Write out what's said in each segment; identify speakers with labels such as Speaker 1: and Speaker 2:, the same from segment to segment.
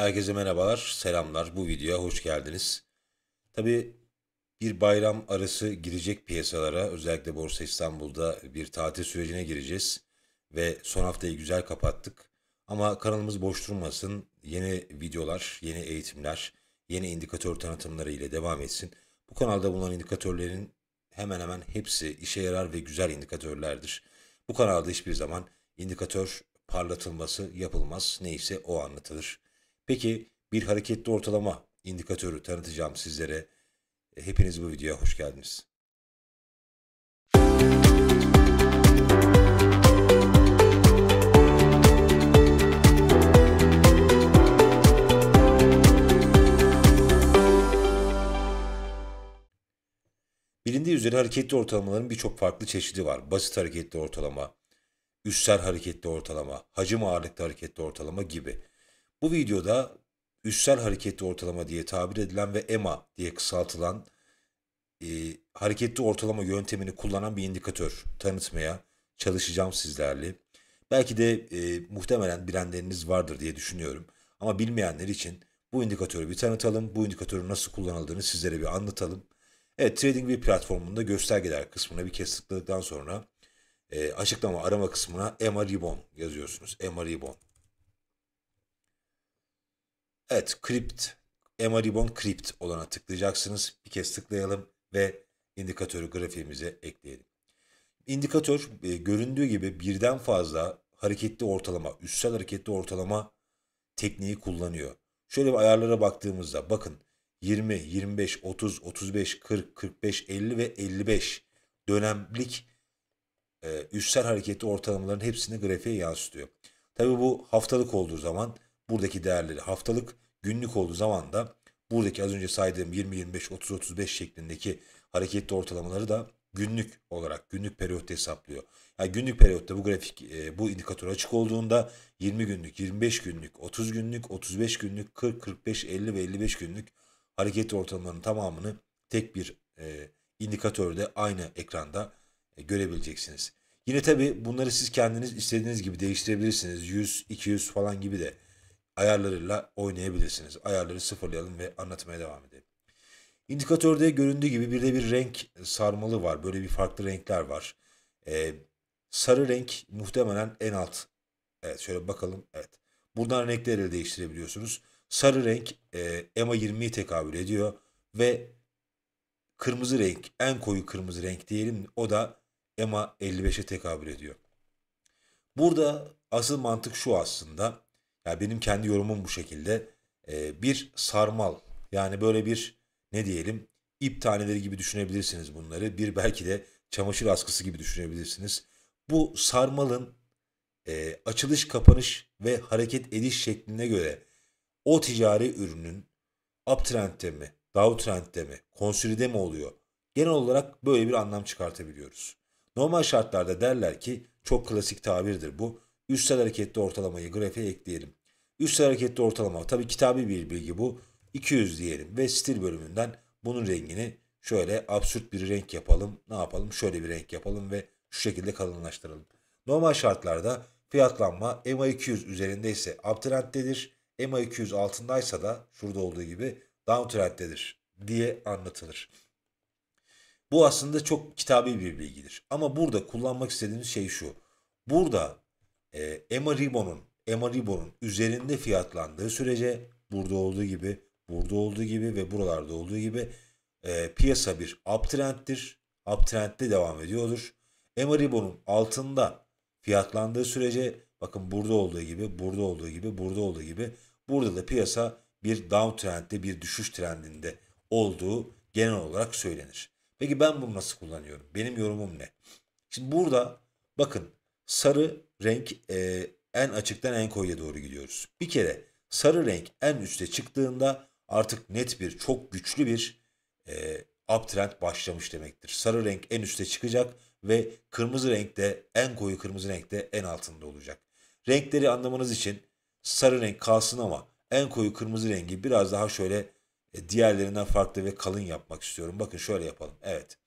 Speaker 1: Herkese merhabalar, selamlar. Bu videoya hoş geldiniz. Tabi bir bayram arası girecek piyasalara, özellikle Borsa İstanbul'da bir tatil sürecine gireceğiz ve son haftayı güzel kapattık. Ama kanalımız boş durmasın. Yeni videolar, yeni eğitimler, yeni indikatör tanıtımları ile devam etsin. Bu kanalda bulunan indikatörlerin hemen hemen hepsi işe yarar ve güzel indikatörlerdir. Bu kanalda hiçbir zaman indikatör parlatılması yapılmaz. Neyse o anlatılır. Peki bir hareketli ortalama indikatörü tanıtacağım sizlere. E, hepiniz bu videoya hoş geldiniz. Bilindiği üzere hareketli ortalamaların birçok farklı çeşidi var. Basit hareketli ortalama, üstsel hareketli ortalama, hacim ağırlıklı hareketli ortalama gibi. Bu videoda üstel hareketli ortalama diye tabir edilen ve EMA diye kısaltılan e, hareketli ortalama yöntemini kullanan bir indikatör tanıtmaya çalışacağım sizlerle. Belki de e, muhtemelen bilenleriniz vardır diye düşünüyorum. Ama bilmeyenler için bu indikatörü bir tanıtalım, bu indikatörün nasıl kullanıldığını sizlere bir anlatalım. Evet, Trading bir platformunda göstergeler kısmına bir kez tıkladıktan sonra e, açıklama arama kısmına EMA Ribbon yazıyorsunuz. EMA Ribbon. Evet Crypt, Emma Ribbon Crypt olana tıklayacaksınız. Bir kez tıklayalım ve indikatörü grafiğimize ekleyelim. İndikatör e, göründüğü gibi birden fazla hareketli ortalama, üstsel hareketli ortalama tekniği kullanıyor. Şöyle bir ayarlara baktığımızda bakın 20, 25, 30, 35, 40, 45, 50 ve 55 dönemlik e, üstsel hareketli ortalamaların hepsini grafiğe yansıtıyor. Tabii bu haftalık olduğu zaman buradaki değerleri haftalık, günlük olduğu zaman da buradaki az önce saydığım 20, 25, 30, 35 şeklindeki hareketli ortalamaları da günlük olarak günlük periyotta hesaplıyor. Yani günlük periyotta bu grafik e, bu indikatör açık olduğunda 20 günlük, 25 günlük, 30 günlük, 35 günlük, 40, 45, 50 ve 55 günlük hareketli ortalamaların tamamını tek bir e, indikatörde aynı ekranda e, görebileceksiniz. Yine tabi bunları siz kendiniz istediğiniz gibi değiştirebilirsiniz. 100, 200 falan gibi de ayarlarıyla oynayabilirsiniz. Ayarları sıfırlayalım ve anlatmaya devam edelim. İndikatörde göründüğü gibi bir de bir renk sarmalı var. Böyle bir farklı renkler var. Ee, sarı renk muhtemelen en alt. Evet şöyle bakalım. Evet. Buradan renkleri değiştirebiliyorsunuz. Sarı renk e, EMA 20'yi tekabül ediyor. Ve kırmızı renk en koyu kırmızı renk diyelim. O da EMA 55'e tekabül ediyor. Burada asıl mantık şu aslında. Ya benim kendi yorumum bu şekilde. E, bir sarmal yani böyle bir ne diyelim ip taneleri gibi düşünebilirsiniz bunları. Bir belki de çamaşır askısı gibi düşünebilirsiniz. Bu sarmalın e, açılış, kapanış ve hareket ediş şekline göre o ticari ürünün uptrend'de mi, downtrend'de mi, konsolide mi oluyor? Genel olarak böyle bir anlam çıkartabiliyoruz. Normal şartlarda derler ki çok klasik tabirdir bu. Üstel hareketli ortalamayı grafiğe ekleyelim. Üstel hareketli ortalama tabi kitabi bir bilgi bu. 200 diyelim ve stil bölümünden bunun rengini şöyle absürt bir renk yapalım. Ne yapalım? Şöyle bir renk yapalım ve şu şekilde kalınlaştıralım. Normal şartlarda fiyatlanma EMA 200 üzerindeyse uptrenddedir. EMA 200 altındaysa da şurada olduğu gibi downtrenddedir diye anlatılır. Bu aslında çok kitabi bir bilgidir. Ama burada kullanmak istediğimiz şey şu. Burada e, Emma Ribo'nun Emma Ribo'nun üzerinde fiyatlandığı sürece burada olduğu gibi burada olduğu gibi ve buralarda olduğu gibi e, piyasa bir uptrenddir, Uptrendde devam ediyordur. Emma Ribo'nun altında fiyatlandığı sürece bakın burada olduğu gibi burada olduğu gibi burada olduğu gibi burada da piyasa bir downtrendde bir düşüş trendinde olduğu genel olarak söylenir. Peki ben bunu nasıl kullanıyorum? Benim yorumum ne? Şimdi burada bakın sarı renk e, en açıktan en koyuya doğru gidiyoruz. Bir kere sarı renk en üste çıktığında artık net bir çok güçlü bir e, uptrend başlamış demektir. Sarı renk en üste çıkacak ve kırmızı renk de en koyu kırmızı renk de en altında olacak. Renkleri anlamanız için sarı renk kalsın ama en koyu kırmızı rengi biraz daha şöyle e, diğerlerinden farklı ve kalın yapmak istiyorum. Bakın şöyle yapalım. Evet.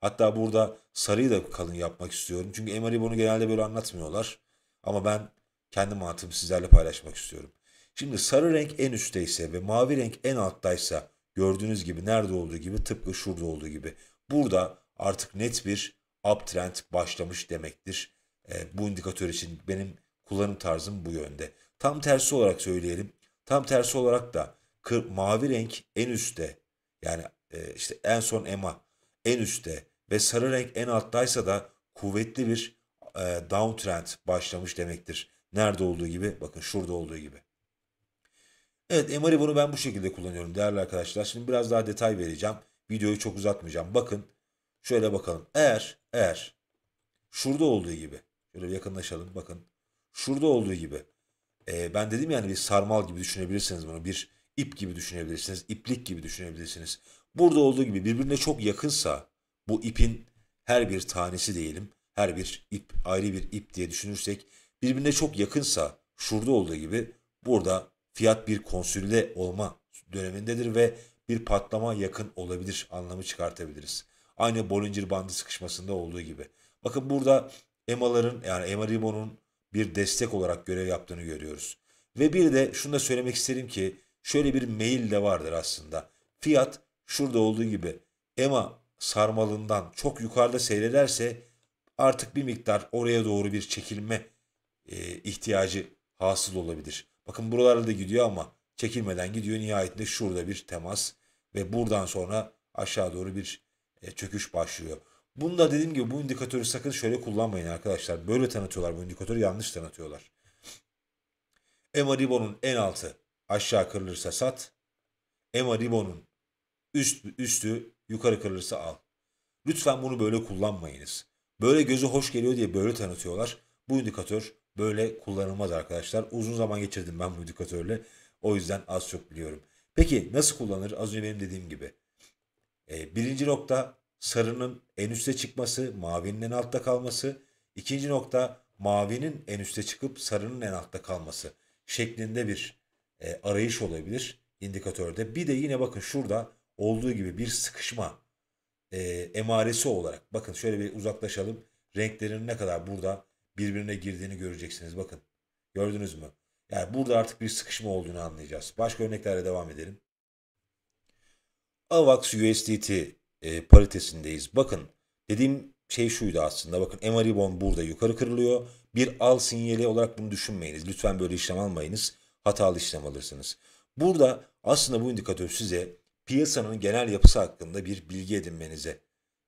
Speaker 1: Hatta burada sarıyı da kalın yapmak istiyorum. Çünkü Emery bunu genelde böyle anlatmıyorlar. Ama ben kendi mantığımı sizlerle paylaşmak istiyorum. Şimdi sarı renk en üstteyse ve mavi renk en alttaysa gördüğünüz gibi nerede olduğu gibi tıpkı şurada olduğu gibi. Burada artık net bir uptrend başlamış demektir. E, bu indikatör için benim kullanım tarzım bu yönde. Tam tersi olarak söyleyelim. Tam tersi olarak da kır, mavi renk en üstte yani e, işte en son EMA en üstte ve sarı renk en alttaysa da kuvvetli bir e, downtrend başlamış demektir. Nerede olduğu gibi bakın şurada olduğu gibi. Evet MRI bunu ben bu şekilde kullanıyorum değerli arkadaşlar. Şimdi biraz daha detay vereceğim. Videoyu çok uzatmayacağım. Bakın şöyle bakalım. Eğer eğer şurada olduğu gibi şöyle yakınlaşalım bakın. Şurada olduğu gibi e, ben dedim yani bir sarmal gibi düşünebilirsiniz bunu. Bir ip gibi düşünebilirsiniz. iplik gibi düşünebilirsiniz. Burada olduğu gibi birbirine çok yakınsa bu ipin her bir tanesi diyelim, her bir ip ayrı bir ip diye düşünürsek birbirine çok yakınsa şurada olduğu gibi burada fiyat bir konsülle olma dönemindedir ve bir patlama yakın olabilir anlamı çıkartabiliriz. Aynı Bollinger bandı sıkışmasında olduğu gibi. Bakın burada EMA'ların yani EMA Ribo'nun bir destek olarak görev yaptığını görüyoruz. Ve bir de şunu da söylemek isterim ki şöyle bir mail de vardır aslında. Fiyat şurada olduğu gibi EMA sarmalından çok yukarıda seyrederse artık bir miktar oraya doğru bir çekilme e, ihtiyacı hasıl olabilir. Bakın buralarda da gidiyor ama çekilmeden gidiyor. Nihayetinde şurada bir temas ve buradan sonra aşağı doğru bir e, çöküş başlıyor. Bunda dediğim gibi bu indikatörü sakın şöyle kullanmayın arkadaşlar. Böyle tanıtıyorlar bu indikatörü yanlış tanıtıyorlar. EMA Ribo'nun en altı aşağı kırılırsa sat. EMA Ribo'nun üst, üstü Yukarı kırılırsa al. Lütfen bunu böyle kullanmayınız. Böyle gözü hoş geliyor diye böyle tanıtıyorlar. Bu indikatör böyle kullanılmaz arkadaşlar. Uzun zaman geçirdim ben bu indikatörle. O yüzden az çok biliyorum. Peki nasıl kullanır? Az önce benim dediğim gibi. E, birinci nokta sarının en üste çıkması, mavinin en altta kalması. İkinci nokta mavinin en üste çıkıp sarının en altta kalması şeklinde bir e, arayış olabilir indikatörde. Bir de yine bakın şurada olduğu gibi bir sıkışma e, emaresi olarak bakın şöyle bir uzaklaşalım. Renklerin ne kadar burada birbirine girdiğini göreceksiniz bakın. Gördünüz mü? Yani burada artık bir sıkışma olduğunu anlayacağız. Başka örneklerle devam edelim. AVAX USDT e, paritesindeyiz. Bakın dediğim şey şuydu aslında. Bakın MA Ribbon burada yukarı kırılıyor. Bir al sinyali olarak bunu düşünmeyiniz. Lütfen böyle işlem almayınız. Hatalı işlem alırsınız. Burada aslında bu indikatör size piyasanın genel yapısı hakkında bir bilgi edinmenize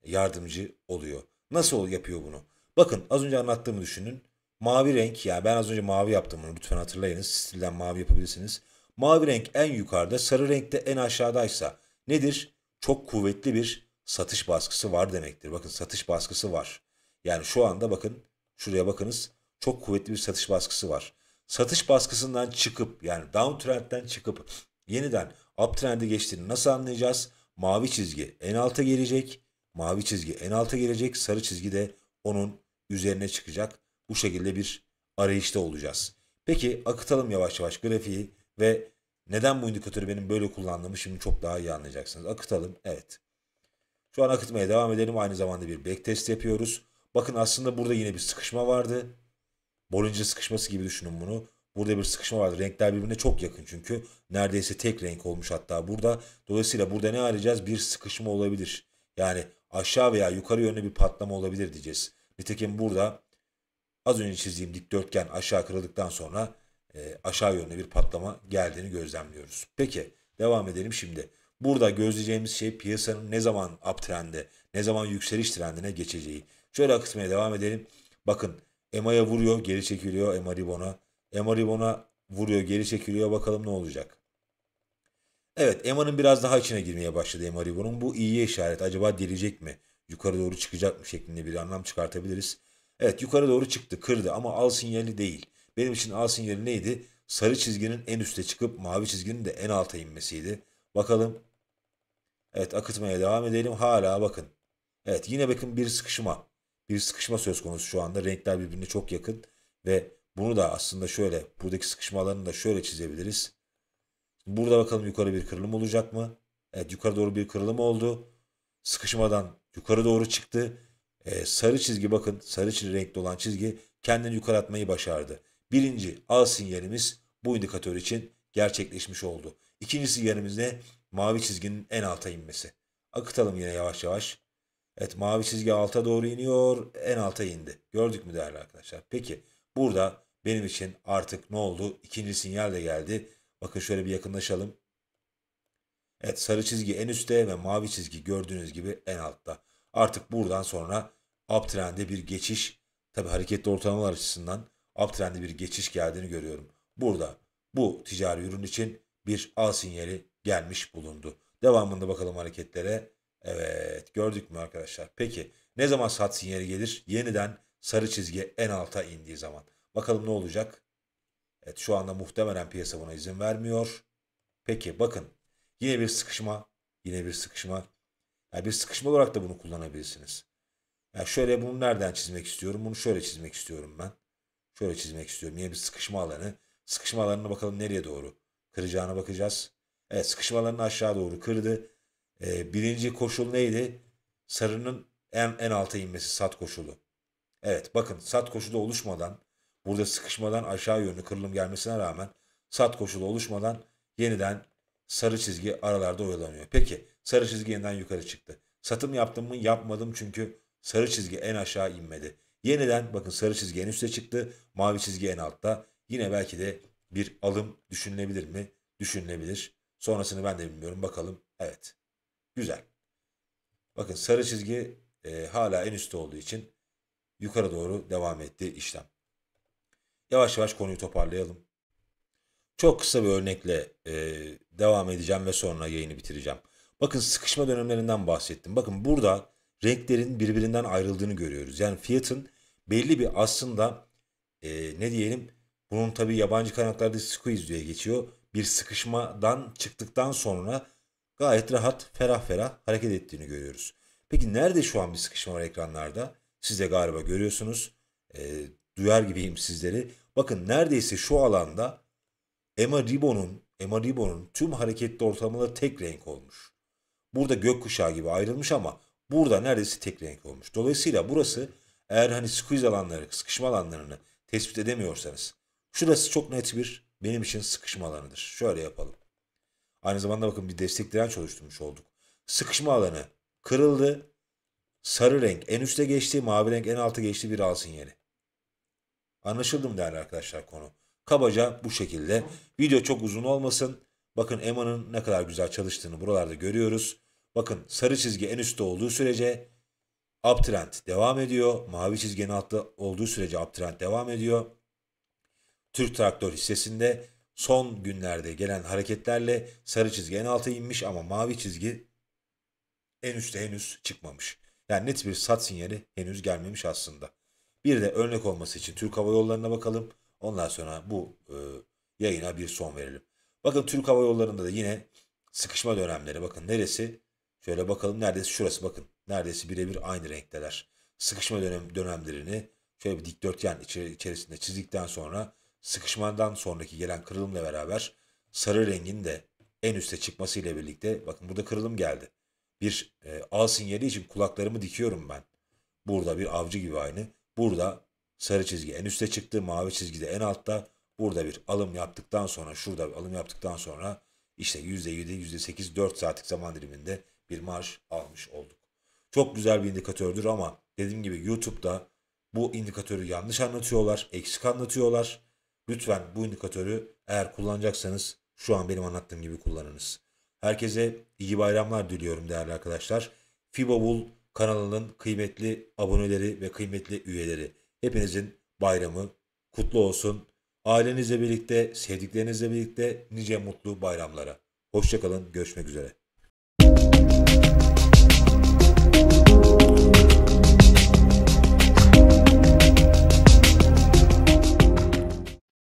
Speaker 1: yardımcı oluyor. Nasıl yapıyor bunu? Bakın az önce anlattığımı düşünün. Mavi renk ya yani ben az önce mavi yaptım bunu lütfen hatırlayınız. Stilden mavi yapabilirsiniz. Mavi renk en yukarıda, sarı renkte en aşağıdaysa nedir? Çok kuvvetli bir satış baskısı var demektir. Bakın satış baskısı var. Yani şu anda bakın şuraya bakınız. Çok kuvvetli bir satış baskısı var. Satış baskısından çıkıp yani downtrend'den çıkıp yeniden uptrend'i geçtiğini nasıl anlayacağız? Mavi çizgi en alta gelecek. Mavi çizgi en alta gelecek. Sarı çizgi de onun üzerine çıkacak. Bu şekilde bir arayışta olacağız. Peki akıtalım yavaş yavaş grafiği ve neden bu indikatörü benim böyle kullandığımı şimdi çok daha iyi anlayacaksınız. Akıtalım. Evet. Şu an akıtmaya devam edelim. Aynı zamanda bir backtest yapıyoruz. Bakın aslında burada yine bir sıkışma vardı. Bollinger sıkışması gibi düşünün bunu. Burada bir sıkışma var. Renkler birbirine çok yakın çünkü. Neredeyse tek renk olmuş hatta burada. Dolayısıyla burada ne arayacağız? Bir sıkışma olabilir. Yani aşağı veya yukarı yönlü bir patlama olabilir diyeceğiz. Nitekim burada az önce çizdiğim dikdörtgen aşağı kırıldıktan sonra e, aşağı yönlü bir patlama geldiğini gözlemliyoruz. Peki devam edelim şimdi. Burada gözleyeceğimiz şey piyasanın ne zaman uptrende, ne zaman yükseliş trendine geçeceği. Şöyle akıtmaya devam edelim. Bakın EMA'ya vuruyor, geri çekiliyor EMA ribona. Emory buna vuruyor geri çekiliyor bakalım ne olacak. Evet Emma'nın biraz daha içine girmeye başladı Emma Ribbon'un. Bu iyiye işaret. Acaba delecek mi? Yukarı doğru çıkacak mı şeklinde bir anlam çıkartabiliriz. Evet yukarı doğru çıktı kırdı ama al sinyali değil. Benim için al sinyali neydi? Sarı çizginin en üste çıkıp mavi çizginin de en alta inmesiydi. Bakalım. Evet akıtmaya devam edelim. Hala bakın. Evet yine bakın bir sıkışma. Bir sıkışma söz konusu şu anda. Renkler birbirine çok yakın ve bunu da aslında şöyle buradaki sıkışma alanını da şöyle çizebiliriz. Burada bakalım yukarı bir kırılım olacak mı? Evet yukarı doğru bir kırılım oldu. Sıkışmadan yukarı doğru çıktı. Ee, sarı çizgi bakın sarı çizgi renkli olan çizgi kendini yukarı atmayı başardı. Birinci A sinyalimiz bu indikatör için gerçekleşmiş oldu. İkincisi yerimiz ne? Mavi çizginin en alta inmesi. Akıtalım yine yavaş yavaş. Evet mavi çizgi alta doğru iniyor. En alta indi. Gördük mü değerli arkadaşlar? Peki burada benim için artık ne oldu? İkinci sinyal de geldi. Bakın şöyle bir yakınlaşalım. Evet sarı çizgi en üstte ve mavi çizgi gördüğünüz gibi en altta. Artık buradan sonra uptrend'e bir geçiş tabi hareketli ortalamalar açısından uptrend'e bir geçiş geldiğini görüyorum. Burada bu ticari ürün için bir al sinyali gelmiş bulundu. Devamında bakalım hareketlere. Evet gördük mü arkadaşlar? Peki ne zaman sat sinyali gelir? Yeniden sarı çizgi en alta indiği zaman. Bakalım ne olacak? Evet şu anda muhtemelen piyasa buna izin vermiyor. Peki bakın yine bir sıkışma, yine bir sıkışma. Yani bir sıkışma olarak da bunu kullanabilirsiniz. Yani şöyle bunu nereden çizmek istiyorum? Bunu şöyle çizmek istiyorum ben. Şöyle çizmek istiyorum. Yine bir sıkışma alanı. Sıkışma alanına bakalım nereye doğru kıracağına bakacağız. Evet sıkışma alanını aşağı doğru kırdı. Ee, birinci koşul neydi? Sarının en, en alta inmesi sat koşulu. Evet bakın sat koşulu oluşmadan Burada sıkışmadan aşağı yönlü kırılım gelmesine rağmen sat koşulu oluşmadan yeniden sarı çizgi aralarda oyalanıyor. Peki sarı çizgi yeniden yukarı çıktı. Satım yaptım mı? Yapmadım çünkü sarı çizgi en aşağı inmedi. Yeniden bakın sarı çizgi en üste çıktı. Mavi çizgi en altta. Yine belki de bir alım düşünülebilir mi? Düşünülebilir. Sonrasını ben de bilmiyorum. Bakalım. Evet. Güzel. Bakın sarı çizgi e, hala en üstte olduğu için yukarı doğru devam etti işlem yavaş yavaş konuyu toparlayalım. Çok kısa bir örnekle e, devam edeceğim ve sonra yayını bitireceğim. Bakın sıkışma dönemlerinden bahsettim. Bakın burada renklerin birbirinden ayrıldığını görüyoruz. Yani fiyatın belli bir aslında e, ne diyelim bunun tabi yabancı kaynaklarda squeeze diye geçiyor. Bir sıkışmadan çıktıktan sonra gayet rahat ferah ferah hareket ettiğini görüyoruz. Peki nerede şu an bir sıkışma var ekranlarda? Siz de galiba görüyorsunuz. E, duyar gibiyim sizleri. Bakın neredeyse şu alanda Emma Ribo'nun Emma Ribo'nun tüm hareketli ortamları tek renk olmuş. Burada gökkuşağı gibi ayrılmış ama burada neredeyse tek renk olmuş. Dolayısıyla burası eğer hani squeeze alanları, sıkışma alanlarını tespit edemiyorsanız şurası çok net bir benim için sıkışma alanıdır. Şöyle yapalım. Aynı zamanda bakın bir destek direnç oluşturmuş olduk. Sıkışma alanı kırıldı. Sarı renk en üste geçti, mavi renk en alta geçti bir al sinyali. Anlaşıldı mı değerli arkadaşlar konu? Kabaca bu şekilde. Video çok uzun olmasın. Bakın Emma'nın ne kadar güzel çalıştığını buralarda görüyoruz. Bakın sarı çizgi en üstte olduğu sürece uptrend devam ediyor. Mavi çizgi en altta olduğu sürece uptrend devam ediyor. Türk traktör hissesinde son günlerde gelen hareketlerle sarı çizgi en alta inmiş ama mavi çizgi en üstte henüz çıkmamış. Yani net bir sat sinyali henüz gelmemiş aslında. Bir de örnek olması için Türk Hava Yolları'na bakalım. Ondan sonra bu e, yayına bir son verelim. Bakın Türk Hava Yolları'nda da yine sıkışma dönemleri. Bakın neresi? Şöyle bakalım neredeyse şurası bakın. Neredeyse birebir aynı renkteler. Sıkışma dönem dönemlerini şöyle bir dikdörtgen içerisinde çizdikten sonra sıkışmadan sonraki gelen kırılımla beraber sarı rengin de en üste çıkmasıyla birlikte bakın burada kırılım geldi. Bir e, A sinyali için kulaklarımı dikiyorum ben. Burada bir avcı gibi aynı. Burada sarı çizgi en üste çıktı. Mavi çizgi de en altta. Burada bir alım yaptıktan sonra şurada bir alım yaptıktan sonra işte %7, %8, 4 saatlik zaman diliminde bir marş almış olduk. Çok güzel bir indikatördür ama dediğim gibi YouTube'da bu indikatörü yanlış anlatıyorlar, eksik anlatıyorlar. Lütfen bu indikatörü eğer kullanacaksanız şu an benim anlattığım gibi kullanınız. Herkese iyi bayramlar diliyorum değerli arkadaşlar. FIBA kanalının kıymetli aboneleri ve kıymetli üyeleri. Hepinizin bayramı kutlu olsun. Ailenizle birlikte, sevdiklerinizle birlikte nice mutlu bayramlara. Hoşçakalın, görüşmek üzere.